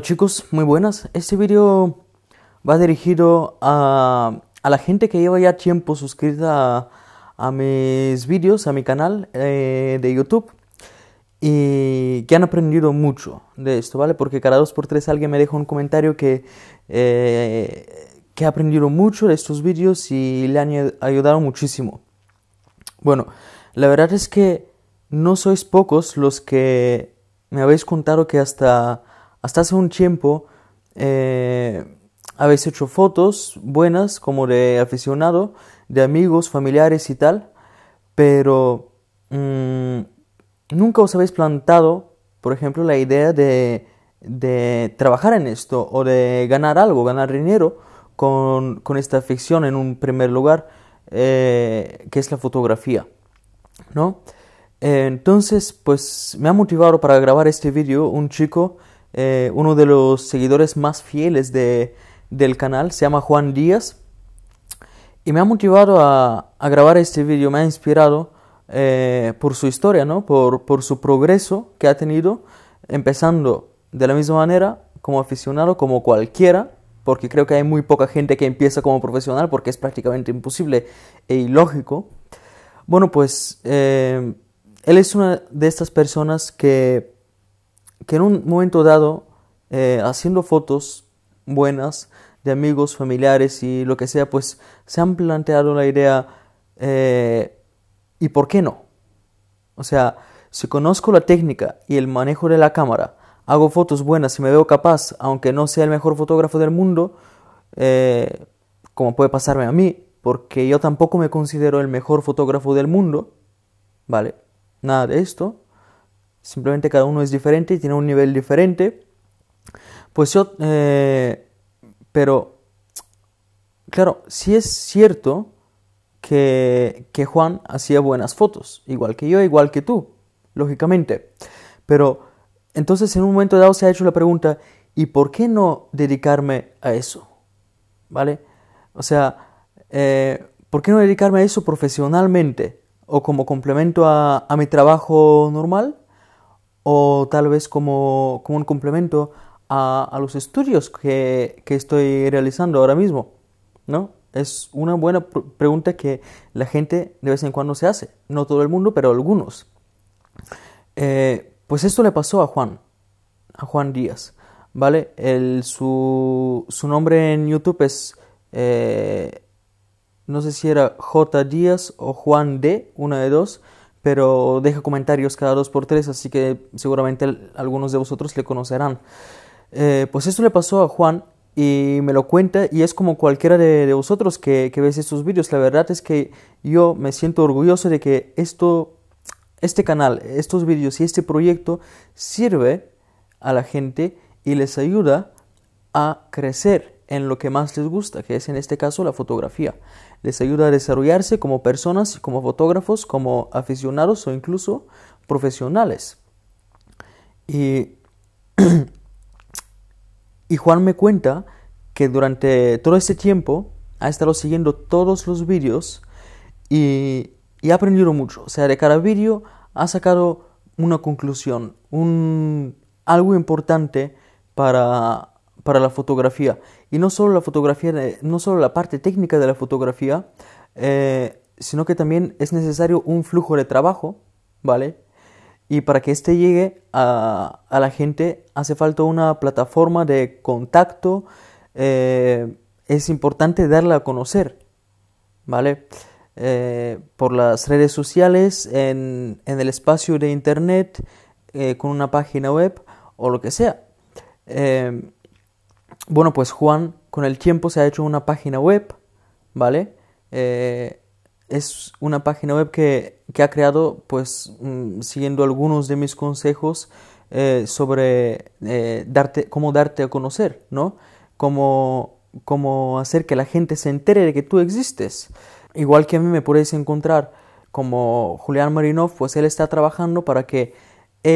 chicos, muy buenas. Este video va dirigido a, la gente que lleva ya tiempo suscrita a, mis vídeos, a mi canal eh, de YouTube y que han aprendido mucho de esto, ¿vale? Porque cada dos por tres alguien me deja un comentario que, eh, que ha aprendido mucho de estos vídeos y le han ayudado muchísimo. Bueno, la verdad es que no sois pocos los que me habéis contado que hasta hasta hace un tiempo eh, habéis hecho fotos buenas como de aficionado, de amigos, familiares y tal, pero mm, nunca os habéis plantado, por ejemplo, la idea de, trabajar en esto o de ganar algo, ganar dinero con, esta afición en un primer lugar, eh, que es la fotografía, ¿no? Entonces, pues me ha motivado para grabar este vídeo un chico eh, uno de los seguidores más fieles de, del canal, se llama Juan Díaz, y me ha motivado a, grabar este vídeo, me ha inspirado eh, por su historia, ¿no? por, su progreso que ha tenido, empezando de la misma manera como aficionado, como cualquiera, porque creo que hay muy poca gente que empieza como profesional porque es prácticamente imposible e ilógico. Bueno, pues eh, él es una de estas personas que que en un momento dado, eh, haciendo fotos buenas de amigos, familiares y lo que sea, pues se han planteado la idea, eh, ¿y por qué no? O sea, si conozco la técnica y el manejo de la cámara, hago fotos buenas y me veo capaz, aunque no sea el mejor fotógrafo del mundo, eh, como puede pasarme a mí, porque yo tampoco me considero el mejor fotógrafo del mundo, ¿vale? Nada de esto. Simplemente cada uno es diferente y tiene un nivel diferente. Pues yo, eh, pero, claro, si sí es cierto que, Juan hacía buenas fotos, igual que yo, igual que tú, lógicamente. Pero entonces en un momento dado se ha hecho la pregunta, ¿y por qué no dedicarme a eso? ¿Vale? O sea, eh, ¿por qué no dedicarme a eso profesionalmente o como complemento a, a mi trabajo normal? o tal vez como, un complemento a, los estudios que, estoy realizando ahora mismo, ¿no? Es una buena pregunta que la gente de vez en cuando se hace, no todo el mundo, pero algunos. Eh, pues esto le pasó a Juan, a Juan Díaz, ¿vale? su, nombre en YouTube es, eh, no sé si era J. Díaz o Juan D, una de dos, pero deja comentarios cada dos por tres, así que seguramente algunos de vosotros le conocerán. Eh, pues esto le pasó a Juan y me lo cuenta y es como cualquiera de, vosotros que, que veis estos vídeos. La verdad es que yo me siento orgulloso de que esto, este canal, estos vídeos y este proyecto sirve a la gente y les ayuda a crecer en lo que más les gusta, que es en este caso la fotografía les ayuda a desarrollarse como personas, como fotógrafos, como aficionados o incluso profesionales. Y, Juan me cuenta que durante todo este tiempo ha estado siguiendo todos los vídeos y, ha aprendido mucho. O sea, de cada vídeo ha sacado una conclusión, un, algo importante para, para la fotografía. Y no solo la fotografía, eh, no solo la parte técnica de la fotografía, eh, sino que también es necesario un flujo de trabajo, ¿vale? Y para que éste llegue a, la gente hace falta una plataforma de contacto. Eh, es importante darla a conocer, ¿vale? por las redes sociales, en, el espacio de internet, con una página web o lo que sea. Eh, bueno, pues Juan con el tiempo se ha hecho una página web, ¿vale? Eh, es una página web que, ha creado, pues, mm, siguiendo algunos de mis consejos eh, sobre eh, darte, cómo darte a conocer, ¿no? Cómo, cómo, hacer que la gente se entere de que tú existes. Igual que a mí me podéis encontrar como Julián Marinov, pues él está trabajando para que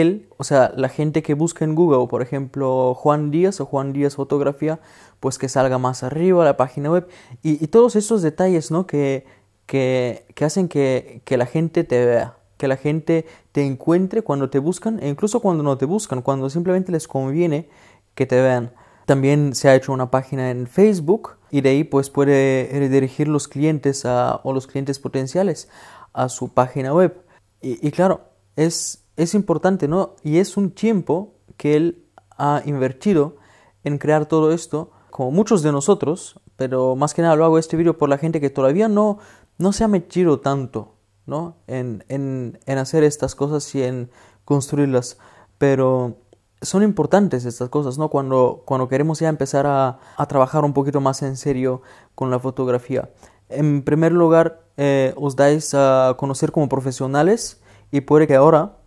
él, o sea, la gente que busca en Google, por ejemplo, Juan Díaz o Juan Díaz Fotografía, pues que salga más arriba a la página web y, todos esos detalles, ¿no? Que, que, hacen que, que la gente te vea, que la gente te encuentre cuando te buscan e incluso cuando no te buscan, cuando simplemente les conviene que te vean. También se ha hecho una página en Facebook y de ahí pues puede eh, dirigir los clientes a, o los clientes potenciales a su página web. y claro, es, es importante, ¿no? Y es un tiempo que él ha invertido en crear todo esto, como muchos de nosotros, pero más que nada lo hago este vídeo por la gente que todavía no, no se ha metido tanto, ¿no? En, en, en hacer estas cosas y en construirlas, pero son importantes estas cosas, ¿no? Cuando, cuando queremos ya empezar a, a trabajar un poquito más en serio con la fotografía. En primer lugar, eh, os dais a conocer como profesionales y puede que ahora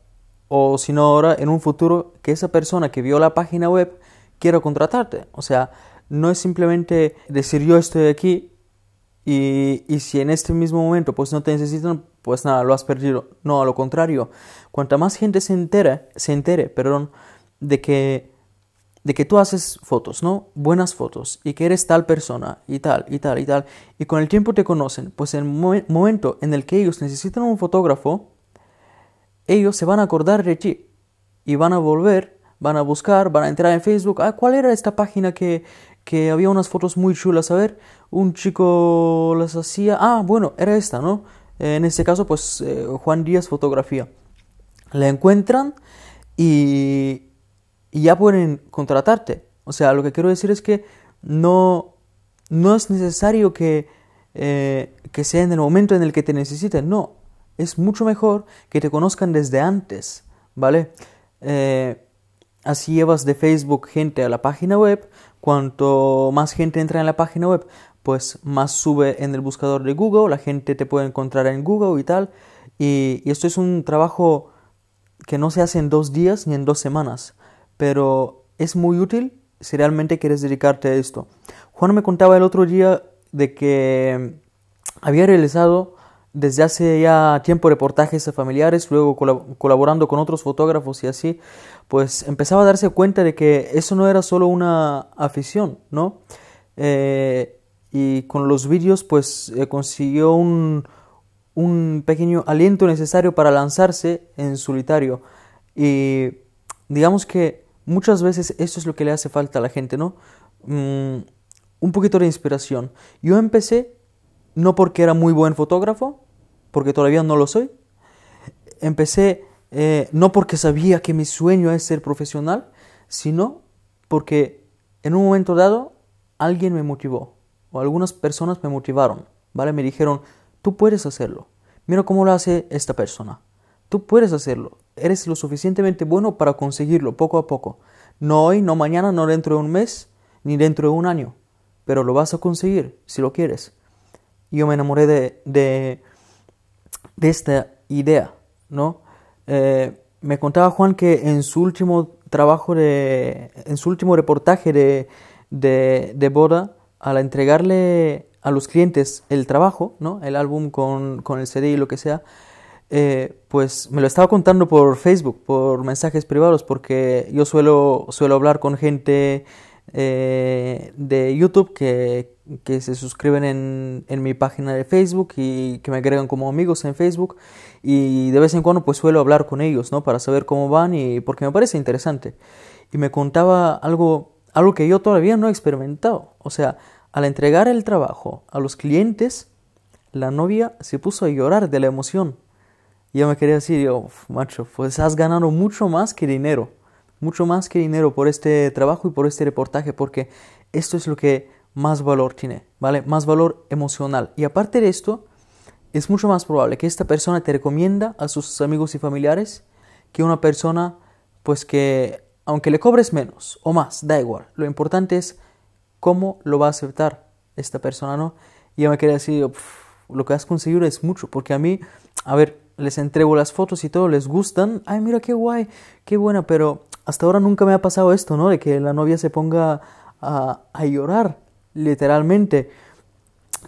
o si no ahora en un futuro que esa persona que vio la página web quiera contratarte. O sea, no es simplemente decir yo estoy aquí y, si en este mismo momento pues no te necesitan, pues nada, lo has perdido. No, a lo contrario, cuanta más gente se entere se entere, perdón, de que de que tú haces fotos, ¿no? Buenas fotos y que eres tal persona y tal y tal y tal y con el tiempo te conocen, pues en el momento en el que ellos necesitan un fotógrafo, ellos se van a acordar de ti y van a volver, van a buscar, van a entrar en Facebook. Ah, ¿cuál era esta página que, había unas fotos muy chulas? A ver, un chico las hacía. Ah, bueno, era esta, ¿no? En este caso, pues eh, Juan Díaz Fotografía. La encuentran y, ya pueden contratarte. O sea, lo que quiero decir es que no, no es necesario que, eh, que sea en el momento en el que te necesiten. No, es mucho mejor que te conozcan desde antes, ¿vale? Eh, así llevas de Facebook gente a la página web, cuanto más gente entra en la página web, pues más sube en el buscador de Google, la gente te puede encontrar en Google y tal, y, y esto es un trabajo que no se hace en dos días ni en dos semanas, pero es muy útil si realmente quieres dedicarte a esto. Juan me contaba el otro día de que había realizado desde hace ya tiempo reportajes a familiares, luego colaborando con otros fotógrafos y así, pues empezaba a darse cuenta de que eso no era solo una afición, ¿no? Eh, y con los vídeos pues eh, consiguió un, pequeño aliento necesario para lanzarse en solitario. Y digamos que muchas veces eso es lo que le hace falta a la gente, ¿no? Mm, un poquito de inspiración. Yo empecé no porque era muy buen fotógrafo, porque todavía no lo soy. Empecé eh, no porque sabía que mi sueño es ser profesional, sino porque en un momento dado alguien me motivó o algunas personas me motivaron, ¿vale? Me dijeron, tú puedes hacerlo, mira cómo lo hace esta persona, tú puedes hacerlo, eres lo suficientemente bueno para conseguirlo poco a poco, no hoy, no mañana, no dentro de un mes, ni dentro de un año, pero lo vas a conseguir si lo quieres. yo me enamoré de de esta idea, ¿no? Eh, me contaba Juan que en su último trabajo de, en su último reportaje de, de, boda, al entregarle a los clientes el trabajo, ¿no? El álbum con, el CD y lo que sea, eh, pues me lo estaba contando por Facebook, por mensajes privados, porque yo suelo, suelo hablar con gente eh, de YouTube que, que se suscriben en, mi página de Facebook y que me agregan como amigos en Facebook y de vez en cuando pues suelo hablar con ellos, ¿no? Para saber cómo van y porque me parece interesante. Y me contaba algo, algo que yo todavía no he experimentado. O sea, al entregar el trabajo a los clientes, la novia se puso a llorar de la emoción. Y yo me quería decir, yo, macho, pues has ganado mucho más que dinero mucho más que dinero por este trabajo y por este reportaje, porque esto es lo que más valor tiene, ¿vale? Más valor emocional. Y aparte de esto, es mucho más probable que esta persona te recomienda a sus amigos y familiares que una persona, pues que, aunque le cobres menos o más, da igual. Lo importante es cómo lo va a aceptar esta persona, ¿no? Y yo me quedé así, lo que has conseguido es mucho, porque a mí, a ver, les entrego las fotos y todo, les gustan, ay, mira qué guay, qué buena, pero hasta ahora nunca me ha pasado esto, ¿no? De que la novia se ponga a, llorar, literalmente.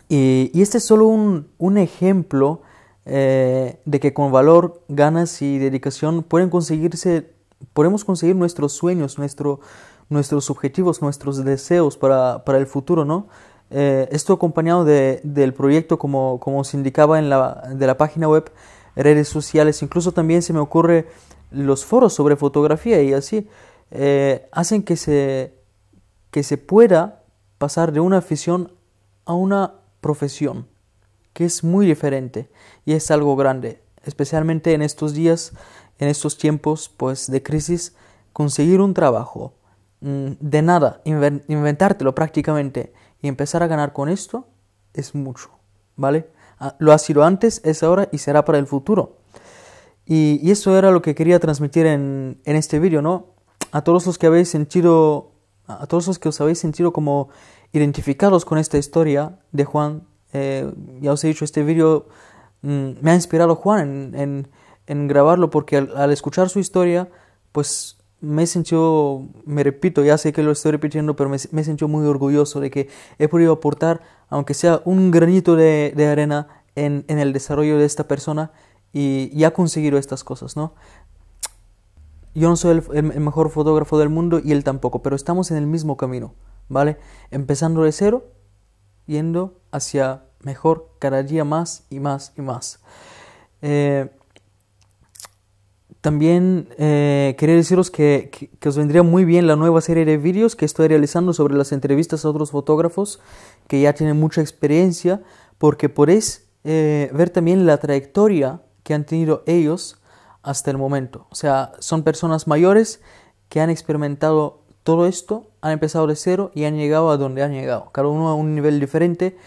Y, este es solo un, ejemplo eh, de que con valor, ganas y dedicación pueden conseguirse, podemos conseguir nuestros sueños, nuestro, nuestros objetivos, nuestros deseos para, el futuro, ¿no? Eh, esto acompañado de, del proyecto, como, como se indicaba en la, de la página web, redes sociales, incluso también se me ocurre los foros sobre fotografía y así eh, hacen que se, que se pueda pasar de una afición a una profesión, que es muy diferente y es algo grande, especialmente en estos días, en estos tiempos pues de crisis, conseguir un trabajo mm, de nada, inventártelo prácticamente y empezar a ganar con esto es mucho, ¿vale? Ah, lo ha sido antes, es ahora y será para el futuro. Y, eso era lo que quería transmitir en, en este vídeo, ¿no? A todos los que habéis sentido, a todos los que os habéis sentido como identificados con esta historia de Juan, eh, ya os he dicho, este vídeo mm, me ha inspirado Juan en, en, grabarlo porque al, escuchar su historia, pues me he sentido, me repito, ya sé que lo estoy repitiendo, pero me, he sentido muy orgulloso de que he podido aportar, aunque sea un granito de, de arena, en, en el desarrollo de esta persona y, ya ha conseguido estas cosas, ¿no? Yo no soy el, mejor fotógrafo del mundo y él tampoco, pero estamos en el mismo camino, ¿vale? Empezando de cero, yendo hacia mejor cada día más y más y más. Eh, también eh, quería deciros que, os vendría muy bien la nueva serie de vídeos que estoy realizando sobre las entrevistas a otros fotógrafos que ya tienen mucha experiencia, porque podéis eh, ver también la trayectoria que han tenido ellos hasta el momento. O sea, son personas mayores que han experimentado todo esto, han empezado de cero y han llegado a donde han llegado. Cada uno a un nivel diferente,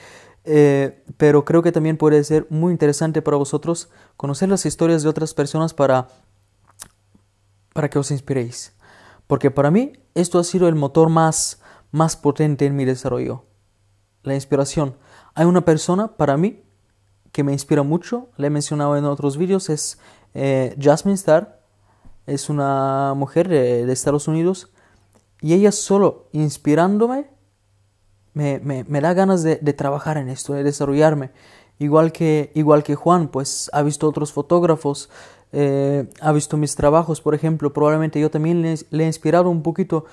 eh, pero creo que también puede ser muy interesante para vosotros conocer las historias de otras personas para, para que os inspiréis. Porque para mí esto ha sido el motor más, más potente en mi desarrollo. La inspiración. Hay una persona para mí que me inspira mucho, le he mencionado en otros vídeos, es eh, Jasmine Starr... Es una mujer eh, de, Estados Unidos y ella solo inspirándome me, da ganas de, trabajar en esto, de desarrollarme. Igual que, igual que Juan, pues ha visto otros fotógrafos, eh, ha visto mis trabajos, por ejemplo, probablemente yo también le, he inspirado un poquito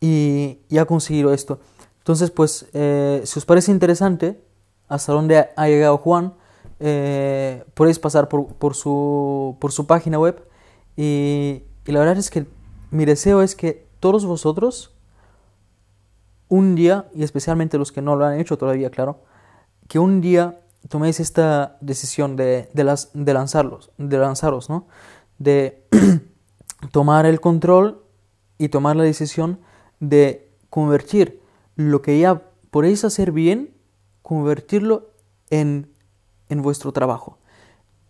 y, ha conseguido esto. Entonces, pues, si os parece interesante hasta dónde ha llegado Juan, eh, podéis pasar por, su, página web y, la verdad es que mi deseo es que todos vosotros un día, y especialmente los que no lo han hecho todavía, claro, que un día toméis esta decisión de, lanzarlos, de lanzaros, De tomar el control y tomar la decisión de convertir lo que ya podéis hacer bien, convertirlo en en vuestro trabajo.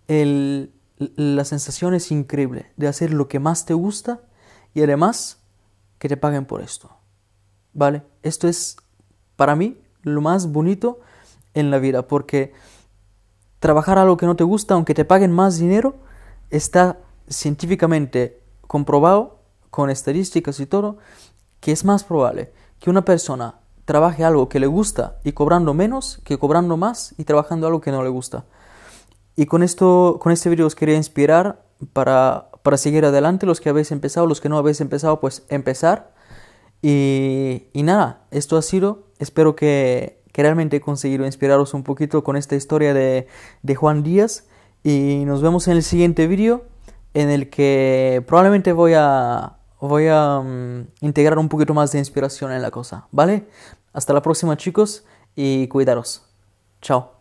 la sensación es increíble de hacer lo que más te gusta y además que te paguen por esto. ¿Vale? Esto es para mí lo más bonito en la vida porque trabajar algo que no te gusta, aunque te paguen más dinero, está científicamente comprobado con estadísticas y todo, que es más probable que una persona trabaje algo que le gusta y cobrando menos que cobrando más y trabajando algo que no le gusta. Y con esto, con este vídeo os quería inspirar para, para seguir adelante, los que habéis empezado, los que no habéis empezado, pues empezar. Y, y nada, esto ha sido, espero que, realmente he conseguido inspiraros un poquito con esta historia de, de Juan Díaz. Y nos vemos en el siguiente vídeo en el que probablemente voy a, voy a mm, integrar un poquito más de inspiración en la cosa, ¿vale? Hasta la próxima chicos y cuidaros. Chao.